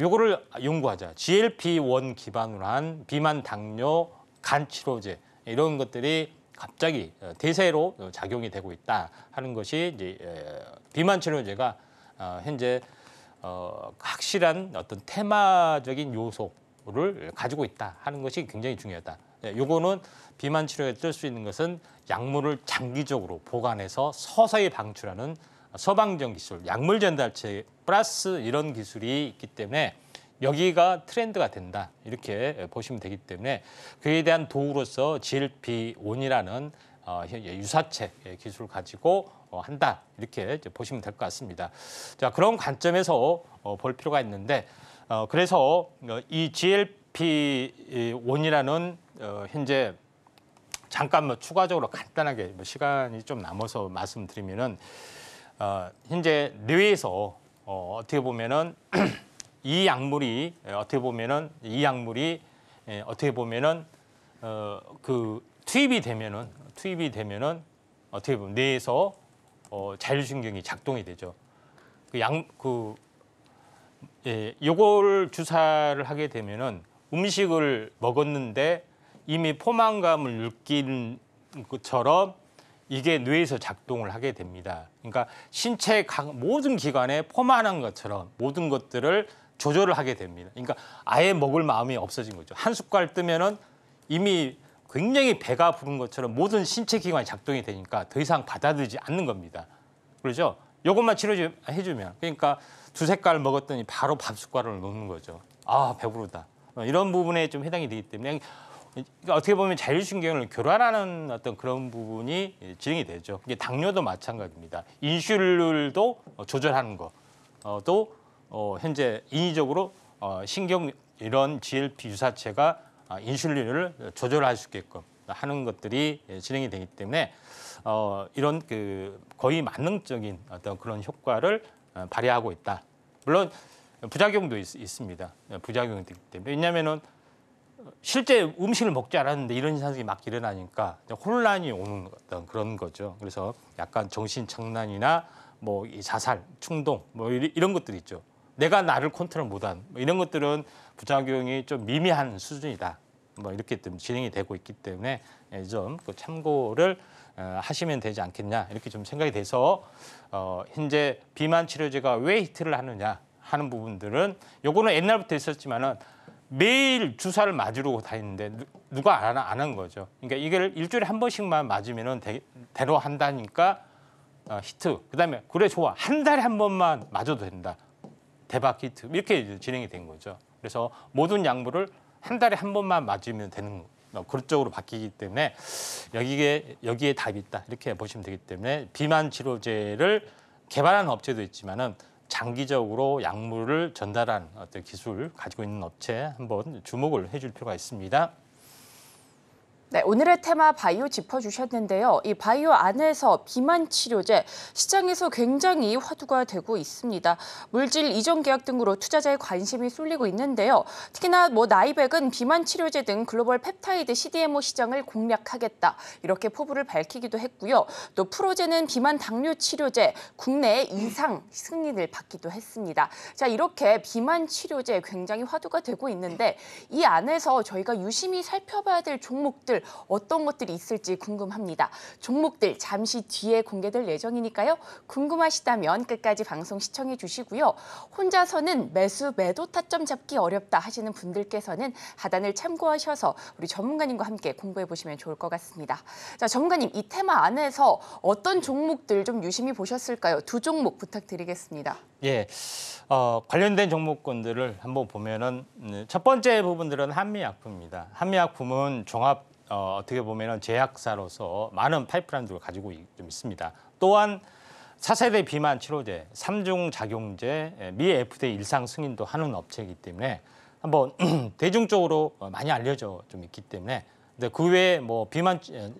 요거를 연구하자. GLP-1 기반으로 한 비만, 당뇨, 간 치료제 이런 것들이 갑자기 어, 대세로 작용이 되고 있다 하는 것이 이제 비만 치료제가 어, 현재 어, 확실한 어떤 테마적인 요소를 가지고 있다 하는 것이 굉장히 중요하다. 예, 요거는 비만 치료에 뜰 수 있는 것은 약물을 장기적으로 보관해서 서서히 방출하는 서방전 기술, 약물 전달체 플러스 이런 기술이 있기 때문에 여기가 트렌드가 된다 이렇게 보시면 되기 때문에 그에 대한 도구로서 GLP-1이라는 어, 예, 유사체 예, 기술을 가지고 어, 한다 이렇게 보시면 될 것 같습니다. 자 그런 관점에서 어, 볼 필요가 있는데 어, 그래서 이 GLP-1이라는 현재 잠깐 뭐 추가적으로 간단하게 뭐 시간이 좀 남아서 말씀드리면은 현재 뇌에서 어, 어떻게 보면은 *clears throat* 이 약물이 예, 어떻게 보면은 이 약물이 예, 어떻게 보면은 어, 그 투입이 되면은 투입이 되면은 어떻게 보면 뇌에서 어, 자율신경이 작동이 되죠. 그 양, 그, 예, 요걸 주사를 하게 되면은 음식을 먹었는데 이미 포만감을 느낀 것처럼 이게 뇌에서 작동을 하게 됩니다. 그러니까 신체 모든 기관에 포만한 것처럼 모든 것들을 조절을 하게 됩니다. 그러니까 아예 먹을 마음이 없어진 거죠. 한 숟갈 뜨면은 이미 굉장히 배가 부른 것처럼 모든 신체 기관이 작동이 되니까 더 이상 받아들이지 않는 겁니다. 그러죠? 이것만 치료해주면 그러니까 두 색깔 먹었더니 바로 밥 숟가락을 놓는 거죠. 아 배부르다. 어, 이런 부분에 좀 해당이 되기 때문에 어떻게 보면 자율신경을 교란하는 어떤 그런 부분이 진행이 되죠. 이게 당뇨도 마찬가지입니다. 인슐린도 조절하는 거또 어, 어, 현재 인위적으로 신경 이런 GLP 유사체가 아, 인슐린을 조절할 수 있게끔 하는 것들이 예, 진행이 되기 때문에 어, 이런 그 거의 만능적인 어떤 그런 효과를 어, 발휘하고 있다. 물론 부작용도 있, 습니다 예, 부작용이 되기 때문에 왜냐하면은 실제 음식을 먹지 않았는데 이런 현상이 막 일어나니까 혼란이 오는 어떤 그런 거죠. 그래서 약간 정신 장난이나 뭐이 자살, 충동 뭐 이런 것들 이 있죠. 내가 나를 컨트롤 못한 뭐 이런 것들은 부작용이 좀 미미한 수준이다. 뭐 이렇게 좀 진행이 되고 있기 때문에 좀그 예, 참고를 어, 하시면 되지 않겠냐 이렇게 좀 생각이 돼서 어, 현재 비만 치료제가 왜 히트를 하느냐 하는 부분들은 요거는 옛날부터 있었지만은 매일 주사를 맞으러 다니는데 누가 안, 안한 거죠. 그러니까 이걸 일주일에 한 번씩만 맞으면은 대, 대로 한다니까 어, 히트. 그다음에 그래 좋아 한 달에 한 번만 맞아도 된다. 대박 히트 이렇게 진행이 된 거죠. 그래서 모든 약물을 한 달에 한 번만 맞으면 되는 그런 쪽으로 바뀌기 때문에 여기에 여기에 답이 있다 이렇게 보시면 되기 때문에 비만 치료제를 개발한 업체도 있지만은 장기적으로 약물을 전달한 어떤 기술 가지고 있는 업체 한번 주목을 해 줄 필요가 있습니다. 네, 오늘의 테마 바이오 짚어주셨는데요. 이 바이오 안에서 비만 치료제 시장에서 굉장히 화두가 되고 있습니다. 물질 이전 계약 등으로 투자자의 관심이 쏠리고 있는데요. 특히나 뭐 나이백은 비만 치료제 등 글로벌 펩타이드 CDMO 시장을 공략하겠다 이렇게 포부를 밝히기도 했고요. 또 프로제는 비만 당뇨 치료제 국내에 이상 승인을 받기도 했습니다. 자 이렇게 비만 치료제 굉장히 화두가 되고 있는데 이 안에서 저희가 유심히 살펴봐야 될 종목들 어떤 것들이 있을지 궁금합니다. 종목들 잠시 뒤에 공개될 예정이니까요. 궁금하시다면 끝까지 방송 시청해 주시고요. 혼자서는 매수 매도 타점 잡기 어렵다 하시는 분들께서는 하단을 참고하셔서 우리 전문가님과 함께 공부해 보시면 좋을 것 같습니다. 자, 전문가님 이 테마 안에서 어떤 종목들 좀 유심히 보셨을까요? 두 종목 부탁드리겠습니다. 예, 어, 관련된 종목군들을 한번 보면은 음, 첫 번째 부분들은 한미약품입니다. 한미약품은 종합 어, 어떻게 보면 제약사로서 많은 파이프라인들을 가지고 좀 있습니다. 또한 4세대 비만 치료제, 3중 작용제, 예, 미 FDA 일상 승인도 하는 업체이기 때문에 한번 *clears throat* 대중적으로 어, 많이 알려져 좀 있기 때문에 근데 그 외에 뭐 비만 예,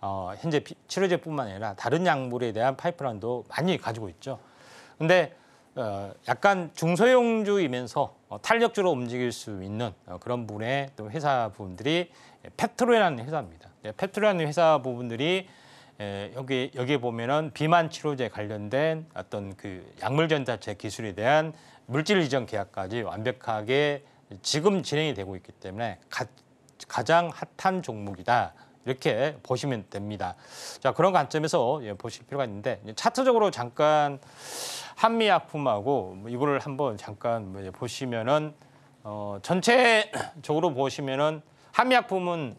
어, 현재 비, 치료제뿐만 아니라 다른 약물에 대한 파이프라인도 많이 가지고 있죠. 근데 어, 약간 중소형주이면서 어, 탄력주로 움직일 수 있는 어, 그런 분의 또 회사 분들이 페트로라는 회사입니다. 네, 페트로라는 회사 부분들이 여기 여기 보면은 비만 치료제 관련된 어떤 그 약물 전자체 기술에 대한 물질 이전 계약까지 완벽하게 지금 진행이 되고 있기 때문에 가, 가장 핫한 종목이다. 이렇게 보시면 됩니다. 자 그런 관점에서 예, 보실 필요가 있는데 차트적으로 잠깐 한미약품하고 뭐 이거를 한번 잠깐 뭐 보시면은 어, 전체적으로 보시면은 한미약품은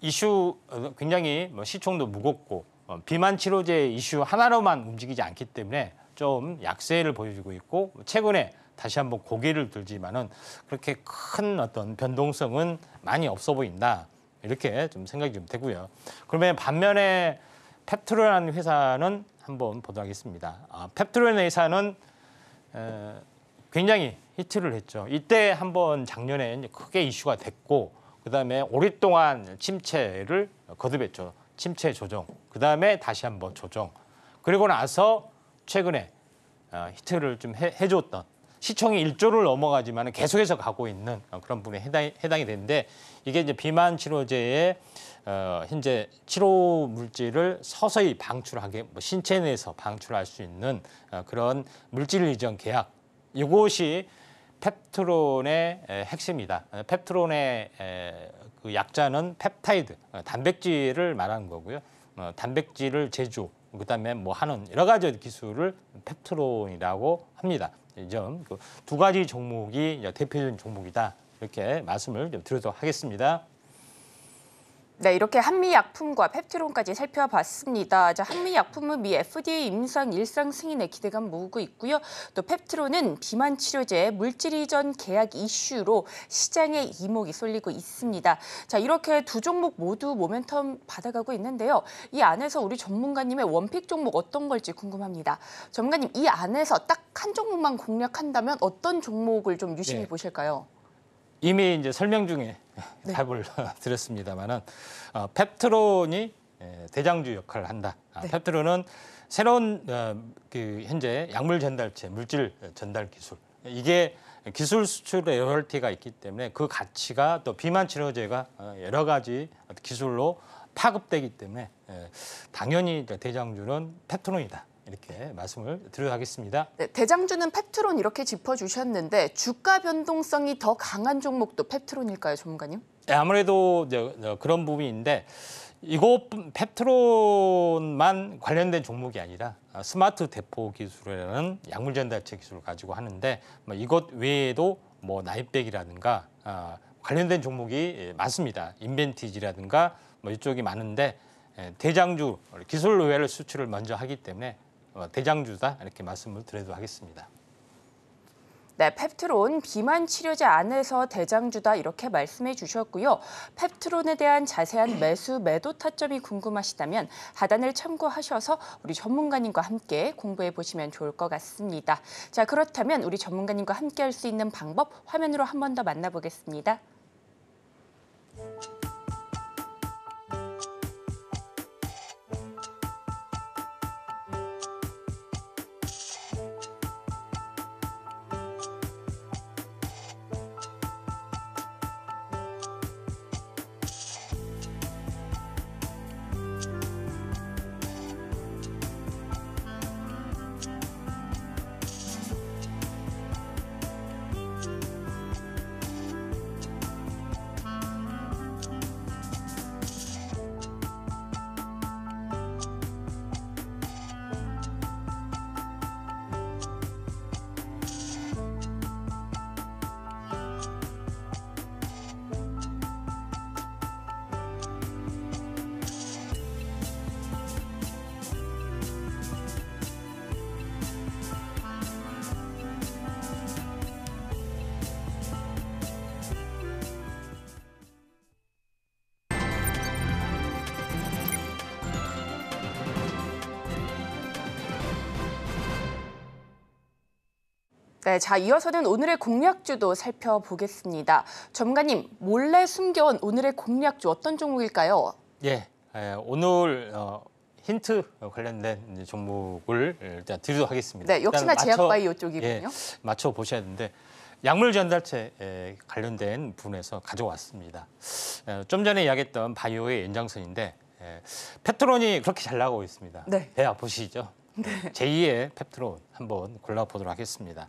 이슈 어, 굉장히 뭐 시총도 무겁고 어, 비만 치료제 이슈 하나로만 움직이지 않기 때문에 좀 약세를 보여주고 있고 뭐 최근에 다시 한번 고개를 들지만은 그렇게 큰 어떤 변동성은 많이 없어 보인다 이렇게 좀 생각이 좀 되고요. 그러면 반면에 펩트로라는 회사는 한번 보도록 하겠습니다. 아, 펩트로라는 회사는 에, 굉장히 히트를 했죠. 이때 한번 작년에 크게 이슈가 됐고 그다음에 오랫동안 침체를 거듭했죠. 침체 조정. 그다음에 다시 한번 조정. 그리고 나서 최근에 어, 히트를 좀 해, 줬던 시청이 1조를 넘어가지만 계속해서 가고 있는 어, 그런 부 분에 해당이, 해당이 되는데 이게 이제 비만 치료제의 어, 현재 치료 물질을 서서히 방출하게 뭐 신체 내에서 방출할 수 있는 어, 그런 물질 이전 계약 이것이 펩트론의 핵심이다. 펩트론의 그 약자는 펩타이드, 어, 단백질을 말하는 거고요. 어, 단백질을 제조, 그다음에 뭐 하는 여러 가지 기술을 펩트론이라고 합니다. 이 점두 그 가지 종목이 대표적인 종목이다. 이렇게 말씀을 드리도록 하겠습니다. 네, 이렇게 한미약품과 펩티론까지 살펴봤습니다. 자, 한미약품은 미 FDA 임상 일상 승인의 기대감 모으고 있고요. 또 펩티론은 비만 치료제 물질 이전 계약 이슈로 시장에 이목이 쏠리고 있습니다. 자, 이렇게 두 종목 모두 모멘텀 받아가고 있는데요. 이 안에서 우리 전문가님의 원픽 종목 어떤 걸지 궁금합니다. 전문가님, 이 안에서 딱 한 종목만 공략한다면 어떤 종목을 좀 유심히 네. 보실까요? 이미 이제 설명 중에 네. 답을 *laughs* 드렸습니다만은 어, 펩트론이 예, 대장주 역할을 한다. 아, 네. 펩트론은 새로운 어, 그 현재 약물 전달체, 물질 전달 기술 이게 기술 수출 의열티가 있기 때문에 그 가치가 또 비만 치료제가 어, 여러 가지 기술로 파급되기 때문에 예, 당연히 대장주는 펩트론이다. 이렇게 말씀을 드려야겠습니다. 네, 대장주는 펩트론 이렇게 짚어주셨는데 주가 변동성이 더 강한 종목도 펩트론일까요, 전문가님? 네, 아무래도 그런 부분인데 이거 펩트론만 관련된 종목이 아니라 아, 스마트 대포 기술이라는 약물 전달체 기술을 가지고 하는데 뭐 이것 외에도 뭐 나이백이라든가 아, 관련된 종목이 예, 많습니다. 인벤티지라든가 뭐 이쪽이 많은데 예, 대장주 기술 의외를 수출을 먼저 하기 때문에 어, 대장주다 이렇게 말씀을 드려도 하겠습니다. 네, 펩트론 비만 치료제 안에서 대장주다 이렇게 말씀해 주셨고요. 펩트론에 대한 자세한 매수 매도 타점이 궁금하시다면 하단을 참고하셔서 우리 전문가님과 함께 공부해 보시면 좋을 것 같습니다. 자, 그렇다면 우리 전문가님과 함께 할 수 있는 방법 화면으로 한 번 더 만나보겠습니다. 네, 자 이어서는 오늘의 공략주도 살펴보겠습니다. 점가님 몰래 숨겨온 오늘의 공략주 어떤 종목일까요? 예, 예 오늘 어, 힌트 관련된 종목을 일단 드리도록 하겠습니다. 네, 역시나 제약바이 이쪽이군요. 예, 맞춰 보셔야 되는데 약물 전달체 관련된 부분에서 가져왔습니다. 좀 전에 이야기했던 바이오의 연장선인데 페트론이 그렇게 잘 나가고 있습니다. 네. 배 아프시죠? 네. 제2의 펩트론 한번 골라보도록 하겠습니다.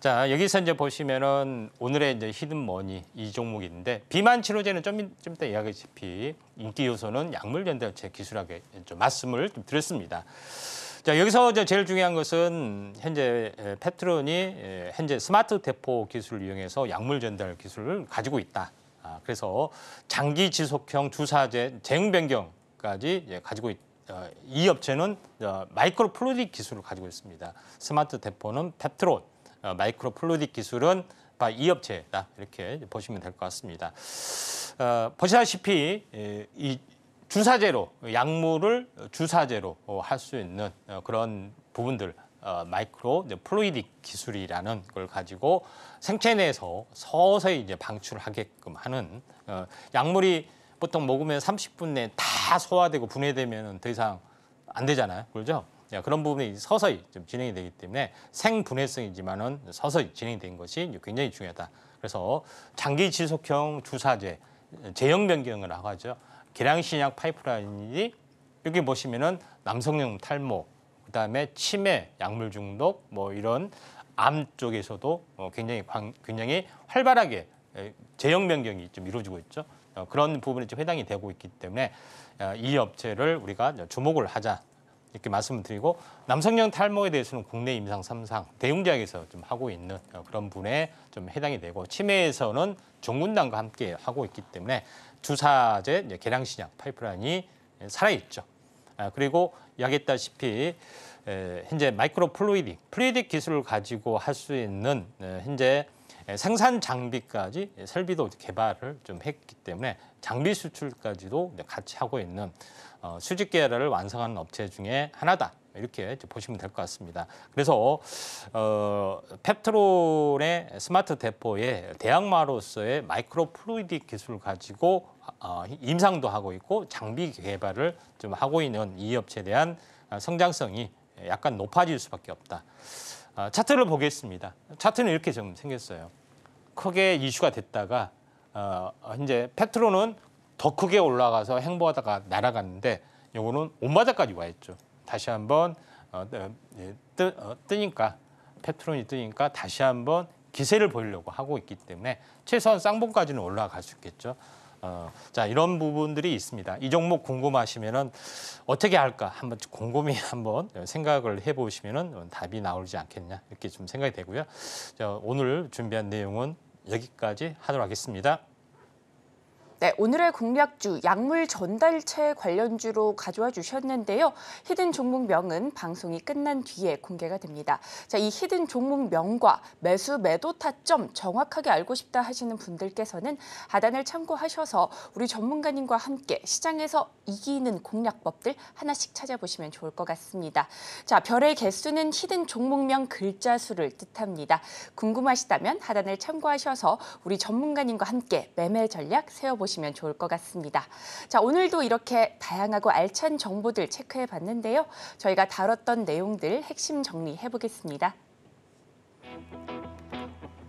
자 여기서 이제 보시면은 오늘의 이제 히든머니 이 종목인데 비만 치료제는 좀, 이따 이야기했지피 인기 요소는 약물 연대체 기술학에 좀 말씀을 좀 드렸습니다. 자 여기서 이제 제일 중요한 것은 현재 펩트론이 현재 스마트 대포 기술을 이용해서 약물 전달 기술을 가지고 있다. 아, 그래서 장기 지속형 주사제 재응 변경까지 예, 가지고 있다. 어, 이 업체는 어, 마이크로 플루이딕 기술을 가지고 있습니다. 스마트 대포는 펩트론, 어, 마이크로 플루이딕 기술은 이 업체다 이렇게 보시면 될 것 같습니다. 보시다시피 이 주사제로 약물을 주사제로 할 수 있는 그런 부분들 마이크로 플루이딕 기술이라는 걸 가지고 생체 내에서 서서히 이제 방출하게끔 하는 약물이 보통 먹으면 30분 내에 다 소화되고 분해되면 더 이상 안 되잖아요. 그렇죠? 예, 그런 부분이 서서히 좀 진행이 되기 때문에 생분해성이지만은 서서히 진행된 이 것이 굉장히 중요하다. 그래서 장기 지속형 주사제, 제형 변경을라고 하죠. 계량신약 파이프라인이 여기 보시면은 남성용 탈모, 그다음에 치매, 약물 중독 뭐 이런 암 쪽에서도 어, 굉장히 광, 굉장히 활발하게 제형 변경이 좀 이루어지고 있죠. 어, 그런 부분이 좀 해당이 되고 있기 때문에 어, 이 업체를 우리가 주목을 하자 이렇게 말씀을 드리고 남성형 탈모에 대해서는 국내 임상 3상 대웅대학에서 좀 하고 있는 어, 그런 분에 좀 해당이 되고 치매에서는 종군당과 함께 하고 있기 때문에 주사제 계량 신약 파이프라인이 살아있죠. 아, 그리고 이야기했다시피 현재 마이크로 플루이딕, 플루이딕 기술을 가지고 할 수 있는 현재 예, 생산 장비까지 예, 설비도 개발을 좀 했기 때문에 장비 수출까지도 같이 하고 있는 어, 수직 계열을 완성하는 업체 중에 하나다. 이렇게 보시면 될 것 같습니다. 그래서 어, 펩트론의 스마트 대포의 대항마로서의 마이크로 플루이딕 기술을 가지고 어, 임상도 하고 있고 장비 개발을 좀 하고 있는 이 업체에 대한 어, 성장성이 약간 높아질 수밖에 없다. 아, 차트를 보겠습니다. 차트는 이렇게 좀 생겼어요. 크게 이슈가 됐다가 어, 이제 페트로는 더 크게 올라가서 행보하다가 날아갔는데 요거는 온바자까지 와 있죠. 다시 한번 어, 네, 예, 뜨, 어, 뜨니까 페트론이 뜨니까 다시 한번 기세를 보이려고 하고 있기 때문에 최소한 쌍봉까지는 올라갈 수 있겠죠. 어, 자 이런 부분들이 있습니다. 이 종목 궁금하시면은 어떻게 할까 한번 곰곰이 *laughs* 한번 생각을 해보시면은 답이 나오지 않겠냐 이렇게 좀 생각이 되고요. 자, 오늘 준비한 내용은 여기까지 하도록 하겠습니다. 네, 오늘의 공략주 약물 전달체 관련주로 가져와 주셨는데요. 히든 종목명은 방송이 끝난 뒤에 공개가 됩니다. 자, 이 히든 종목명과 매수 매도 타점 정확하게 알고 싶다 하시는 분들께서는 하단을 참고하셔서 우리 전문가님과 함께 시장에서 이기는 공략법들 하나씩 찾아보시면 좋을 것 같습니다. 자, 별의 개수는 히든 종목명 글자 수를 뜻합니다. 궁금하시다면 하단을 참고하셔서 우리 전문가님과 함께 매매 전략 세워보시면 보시면 좋을 것 같습니다. 자, 오늘도 이렇게 다양하고 알찬 정보들 체크해 봤는데요. 저희가 다뤘던 내용들 핵심 정리해 보겠습니다.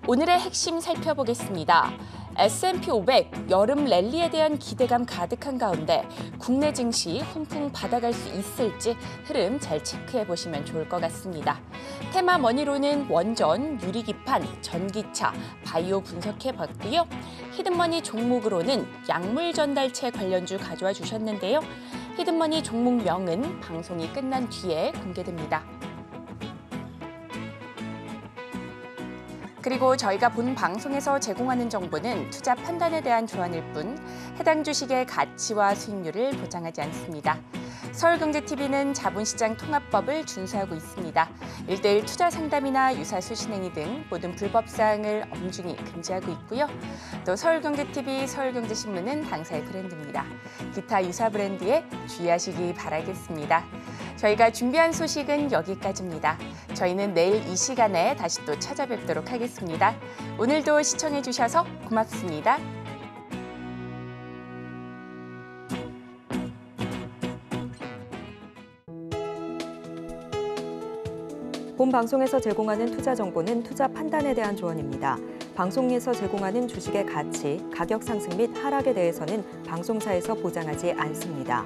오늘의 핵심 살펴보겠습니다. S&P 500 여름 랠리에 대한 기대감 가득한 가운데 국내 증시 훈풍 받아갈 수 있을지 흐름 잘 체크해 보시면 좋을 것 같습니다. 테마 머니로는 원전, 유리기판, 전기차, 바이오 분석해 봤고요. 히든머니 종목으로는 약물 전달체 관련주 가져와 주셨는데요. 히든머니 종목명은 방송이 끝난 뒤에 공개됩니다. 그리고 저희가 본 방송에서 제공하는 정보는 투자 판단에 대한 조언일 뿐 해당 주식의 가치와 수익률을 보장하지 않습니다. 서울경제TV는 자본시장 통합법을 준수하고 있습니다. 일대일 투자 상담이나 유사 수신행위 등 모든 불법 사항을 엄중히 금지하고 있고요. 또 서울경제TV, 서울경제신문은 당사의 브랜드입니다. 기타 유사 브랜드에 주의하시기 바라겠습니다. 저희가 준비한 소식은 여기까지입니다. 저희는 내일 이 시간에 다시 또 찾아뵙도록 하겠습니다. 하겠습니다. 오늘도 시청해 주셔서 고맙습니다. 본 방송에서 제공하는 투자 정보는 투자 판단에 대한 조언입니다. 방송에서 제공하는 주식의 가치, 가격 상승 및 하락에 대해서는 방송사에서 보장하지 않습니다.